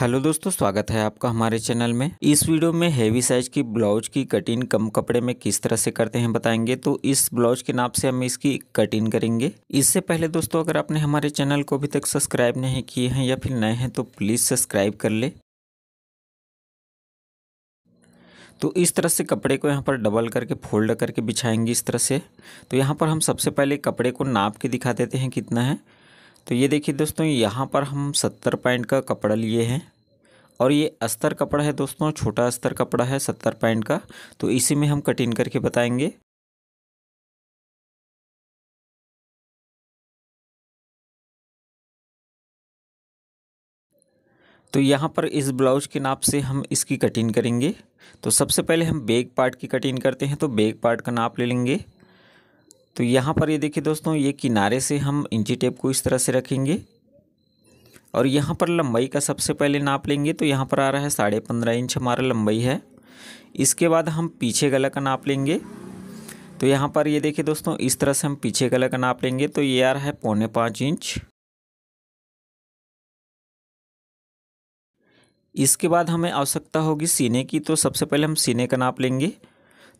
hello दोस्तों स्वागत है आपका हमारे चैनल में इस वीडियो में हैवी साइज की ब्लाउज की कटिंग कम कपड़े में किस तरह से करते हैं बताएंगे तो इस ब्लाउज के नाप से हम इसकी कटिंग करेंगे इससे पहले दोस्तों अगर आपने हमारे चैनल को अभी तक सब्सक्राइब नहीं किए हैं या फिर नए हैं तो प्लीज़ सब्सक्राइब कर ले तो इस तरह से कपड़े को यहाँ पर डबल करके फोल्ड करके बिछाएंगे इस तरह से तो यहाँ पर हम सबसे पहले कपड़े को नाप के दिखा देते हैं कितना है तो ये देखिए दोस्तों यहाँ पर हम सत्तर पैंट का कपड़ा लिए हैं और ये अस्तर कपड़ा है दोस्तों छोटा अस्तर कपड़ा है सत्तर पैंट का तो इसी में हम कटिंग करके बताएंगे तो यहाँ पर इस ब्लाउज के नाप से हम इसकी कटिंग करेंगे तो सबसे पहले हम बैक पार्ट की कटिंग करते हैं तो बैक पार्ट का नाप ले लेंगे तो यहाँ पर ये देखिए दोस्तों ये किनारे से हम इंची टेप को इस तरह से रखेंगे और यहाँ पर लंबाई का सबसे पहले नाप लेंगे तो यहाँ पर आ रहा है साढ़े पंद्रह इंच हमारा लंबाई है इसके बाद हम पीछे गला का नाप लेंगे तो यहाँ पर ये देखिए दोस्तों इस तरह से हम पीछे गला का नाप लेंगे तो ये आ रहा है पौने पाँच इंच इसके बाद हमें आवश्यकता होगी सीने की तो सबसे पहले हम सीने का नाप लेंगे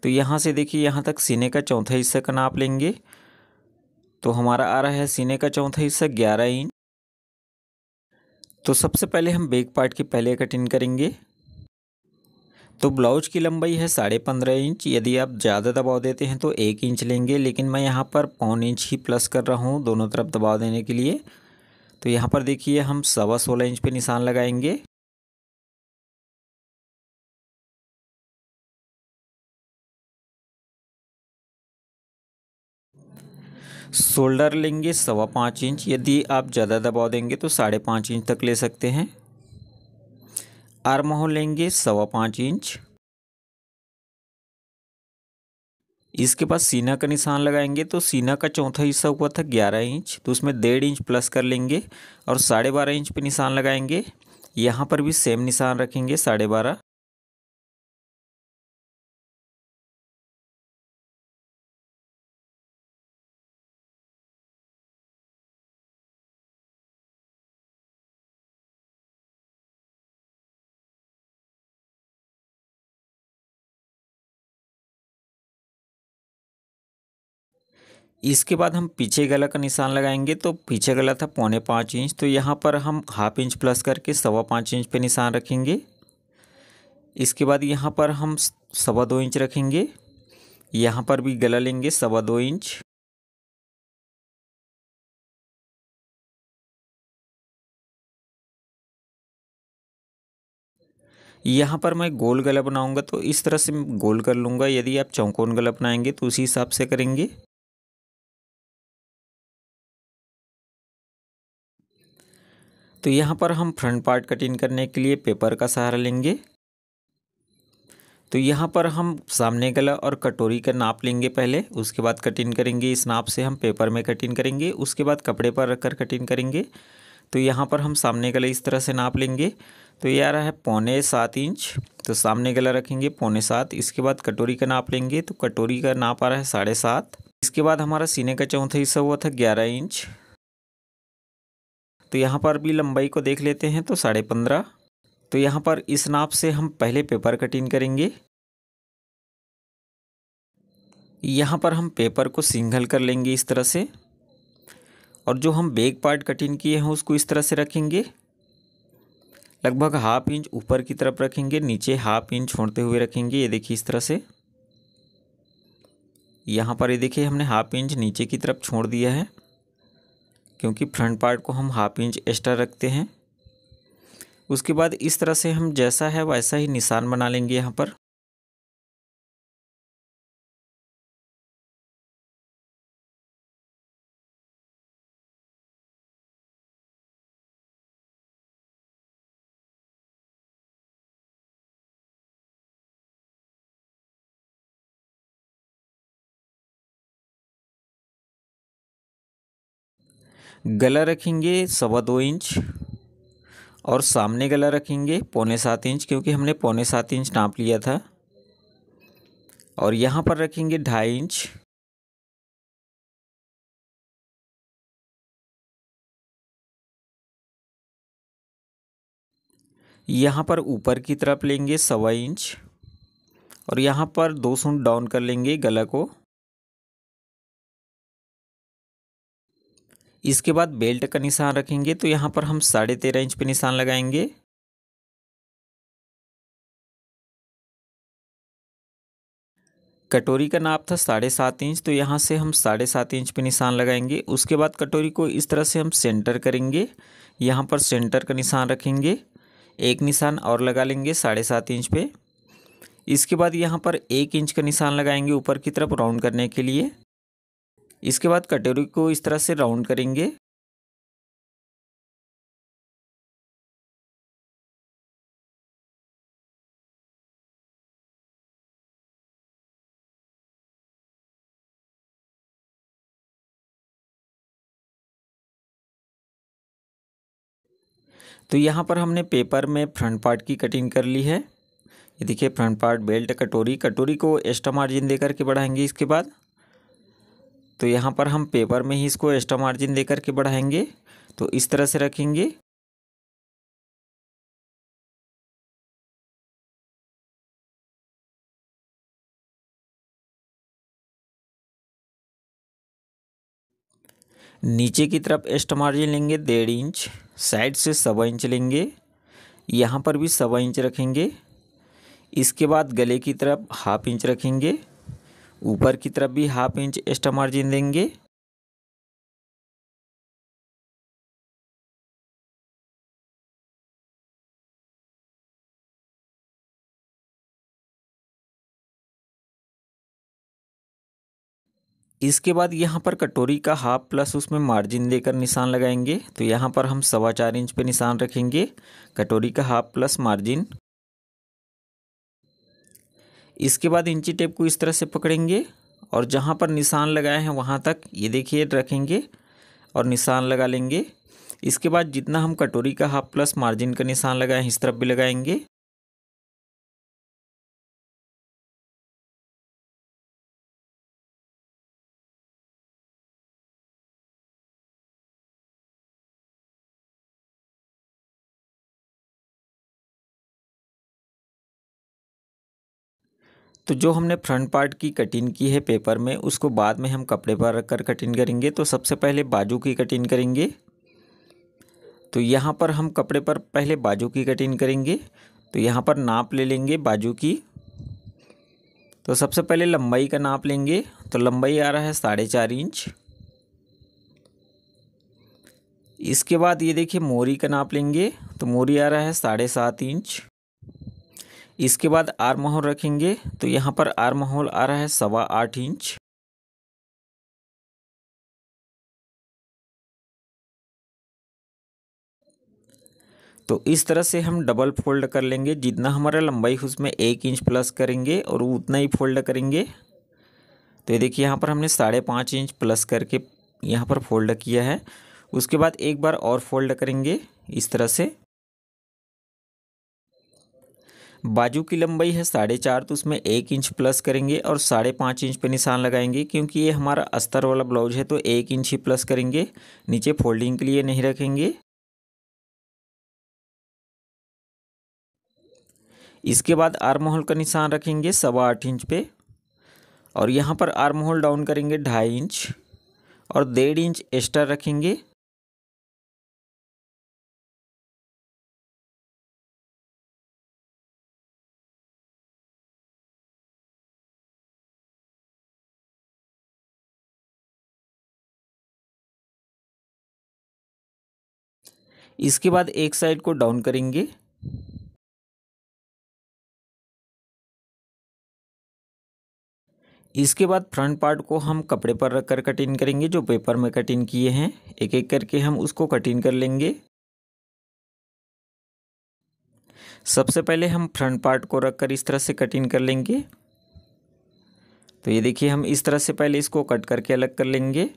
तो यहाँ से देखिए यहाँ तक सीने का चौथा हिस्सा का नाप लेंगे तो हमारा आ रहा है सीने का चौथा हिस्सा ग्यारह इंच तो सबसे पहले हम बेक पार्ट की पहले कटिंग करेंगे तो ब्लाउज की लंबाई है साढ़े पंद्रह इंच यदि आप ज़्यादा दबाव देते हैं तो एक इंच लेंगे लेकिन मैं यहाँ पर पौन इंच ही प्लस कर रहा हूँ दोनों तरफ दबाव देने के लिए तो यहाँ पर देखिए हम सवा सोलह इंच पे निशान लगाएंगे शोल्डर लेंगे सवा पाँच इंच यदि आप ज़्यादा दबाव देंगे तो साढ़े पाँच इंच तक ले सकते हैं आर्म लेंगे सवा पाँच इंच इसके पास सीना का निशान लगाएंगे तो सीना का चौथा हिस्सा हुआ था ग्यारह इंच तो उसमें डेढ़ इंच प्लस कर लेंगे और साढ़े बारह इंच पे निशान लगाएंगे यहाँ पर भी सेम निशान रखेंगे साढ़े बारह इसके बाद हम पीछे गला का निशान लगाएंगे तो पीछे गला था पौने पाँच इंच तो यहाँ पर हम हाफ इंच प्लस करके सवा पाँच इंच पे निशान रखेंगे इसके बाद यहाँ पर हम सवा दो इंच रखेंगे यहाँ पर भी गला लेंगे सवा दो इंच यहाँ पर मैं गोल गला बनाऊंगा तो इस तरह से गोल कर लूँगा यदि आप चौकोन गला बनाएंगे तो उसी हिसाब से करेंगे तो यहाँ पर हम फ्रंट पार्ट कटिंग करने के लिए पेपर का सहारा लेंगे तो यहाँ पर हम सामने गला और कटोरी का नाप लेंगे पहले उसके बाद कटिंग करेंगे इस नाप से हम पेपर में कटिंग करेंगे उसके बाद कपड़े पर रखकर कटिंग करेंगे तो यहाँ पर हम सामने गला इस तरह से नाप लेंगे तो ये आ रहा है पौने सात इंच तो सामने गला रखेंगे पौने सात इसके बाद कटोरी का नाप लेंगे तो कटोरी का नाप आ रहा है साढ़े सात इसके बाद हमारा सीने का चौथा हिस्सा हुआ था ग्यारह इंच तो यहाँ पर भी लंबाई को देख लेते हैं तो साढ़े पंद्रह तो यहाँ पर इस नाप से हम पहले पेपर कटिंग करेंगे यहाँ पर हम पेपर को सिंगल कर लेंगे इस तरह से और जो हम बैक पार्ट कटिंग किए हैं उसको इस तरह से रखेंगे लगभग हाफ इंच ऊपर की तरफ रखेंगे नीचे हाफ इंच छोड़ते हुए रखेंगे ये देखिए इस तरह से यहाँ पर ये देखिए हमने हाफ इंच नीचे की तरफ छोड़ दिया है क्योंकि फ्रंट पार्ट को हम हाफ इंच एक्स्ट्रा रखते हैं उसके बाद इस तरह से हम जैसा है वैसा ही निशान बना लेंगे यहाँ पर गला रखेंगे सवा दो इंच और सामने गला रखेंगे पौने सात इंच क्योंकि हमने पौने सात इंच नाप लिया था और यहाँ पर रखेंगे ढाई इंच यहाँ पर ऊपर की तरफ लेंगे सवा इंच और यहाँ पर दो सूट डाउन कर लेंगे गला को इसके बाद बेल्ट का निशान रखेंगे तो यहाँ पर हम साढ़े तेरह इंच पे निशान लगाएंगे कटोरी का नाप था साढ़े सात इंच तो यहाँ से हम साढ़े सात इंच पे निशान लगाएंगे उसके बाद कटोरी को इस तरह से हम सेंटर करेंगे यहाँ पर सेंटर का निशान रखेंगे एक निशान और लगा लेंगे साढ़े सात इंच पे इसके बाद यहाँ पर एक इंच का निशान लगाएंगे ऊपर की तरफ राउंड करने के लिए इसके बाद कटोरी को इस तरह से राउंड करेंगे तो यहाँ पर हमने पेपर में फ्रंट पार्ट की कटिंग कर ली है ये देखिए फ्रंट पार्ट बेल्ट कटोरी कटोरी को एक्स्ट्रा मार्जिन देकर के बढ़ाएंगे इसके बाद तो यहाँ पर हम पेपर में ही इसको एक्स्ट्रा मार्जिन दे करके बढ़ाएंगे तो इस तरह से रखेंगे नीचे की तरफ एक्स्ट्रा मार्जिन लेंगे डेढ़ इंच साइड से सवा इंच लेंगे यहाँ पर भी सवा इंच रखेंगे इसके बाद गले की तरफ हाफ इंच रखेंगे ऊपर की तरफ भी हाफ इंच एक्स्ट्रा मार्जिन देंगे इसके बाद यहाँ पर कटोरी का हाफ प्लस उसमें मार्जिन देकर निशान लगाएंगे तो यहाँ पर हम सवा चार इंच पे निशान रखेंगे कटोरी का हाफ प्लस मार्जिन इसके बाद इंची टेप को इस तरह से पकड़ेंगे और जहाँ पर निशान लगाए हैं वहाँ तक ये देखिए रखेंगे और निशान लगा लेंगे इसके बाद जितना हम कटोरी का हाफ प्लस मार्जिन का निशान लगाए हैं इस तरफ भी लगाएंगे तो जो हमने फ्रंट पार्ट की कटिंग की है पेपर में उसको बाद में हम कपड़े पर रखकर कटिंग करेंगे तो सबसे पहले बाजू की कटिंग करेंगे तो यहाँ पर हम कपड़े पर पहले बाजू की कटिंग करेंगे तो यहाँ पर नाप ले लेंगे बाजू की तो सबसे पहले लंबाई का नाप लेंगे तो लंबाई आ रहा है साढ़े चार इंच इसके बाद ये देखिए मोरी का नाप लेंगे तो मोरी आ रहा है साढ़े सात इंच इसके बाद आर माहौल रखेंगे तो यहाँ पर आर माहौल आ रहा है सवा आठ इंच तो इस तरह से हम डबल फोल्ड कर लेंगे जितना हमारा लंबाई उसमें एक इंच प्लस करेंगे और उतना ही फोल्ड करेंगे तो ये देखिए यहाँ पर हमने साढ़े पाँच इंच प्लस करके यहाँ पर फोल्ड किया है उसके बाद एक बार और फोल्ड करेंगे इस तरह से बाजू की लंबाई है साढ़े चार तो उसमें एक इंच प्लस करेंगे और साढ़े पाँच इंच पे निशान लगाएंगे क्योंकि ये हमारा अस्तर वाला ब्लाउज है तो एक इंच ही प्लस करेंगे नीचे फोल्डिंग के लिए नहीं रखेंगे इसके बाद आर्म होल का निशान रखेंगे सवा आठ इंच पे और यहाँ पर आर्म होल डाउन करेंगे ढाई इंच और डेढ़ इंच एक्स्ट्रा रखेंगे इसके बाद एक साइड को डाउन करेंगे इसके बाद फ्रंट पार्ट को हम कपड़े पर रखकर कटिंग करेंगे जो पेपर में कटिंग किए हैं एक एक करके हम उसको कटिंग कर लेंगे सबसे पहले हम फ्रंट पार्ट को रखकर इस तरह से कटिंग कर लेंगे तो ये देखिए हम इस तरह से पहले इसको कट करके अलग कर लेंगे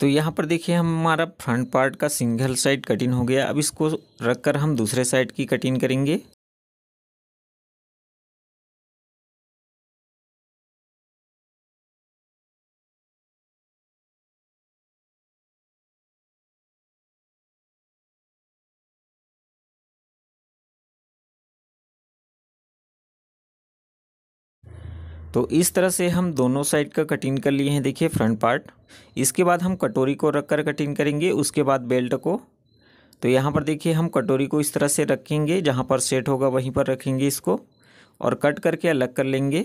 तो यहाँ पर देखिए हमारा फ्रंट पार्ट का सिंगल साइड कटिंग हो गया अब इसको रखकर हम दूसरे साइड की कटिंग करेंगे तो इस तरह से हम दोनों साइड का कटिंग कर लिए हैं देखिए फ्रंट पार्ट इसके बाद हम कटोरी को रख कर कटिंग करेंगे उसके बाद बेल्ट को तो यहाँ पर देखिए हम कटोरी को इस तरह से रखेंगे जहाँ पर सेट होगा वहीं पर रखेंगे इसको और कट करके अलग कर लेंगे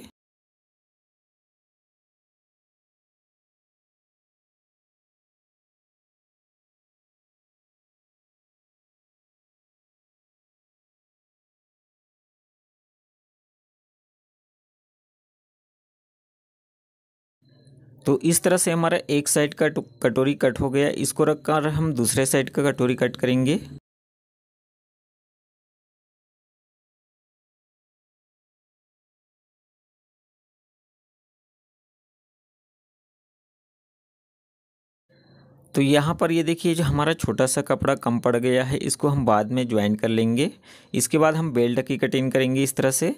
तो इस तरह से हमारा एक साइड का कटोरी कट हो गया इसको रख कर हम दूसरे साइड का कटोरी कट करेंगे तो यहाँ पर ये देखिए जो हमारा छोटा सा कपड़ा कम पड़ गया है इसको हम बाद में ज्वाइन कर लेंगे इसके बाद हम बेल्ट की कटिंग करेंगे इस तरह से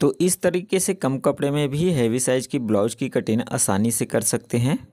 तो इस तरीके से कम कपड़े में भी हैवी साइज़ की ब्लाउज की कटिंग आसानी से कर सकते हैं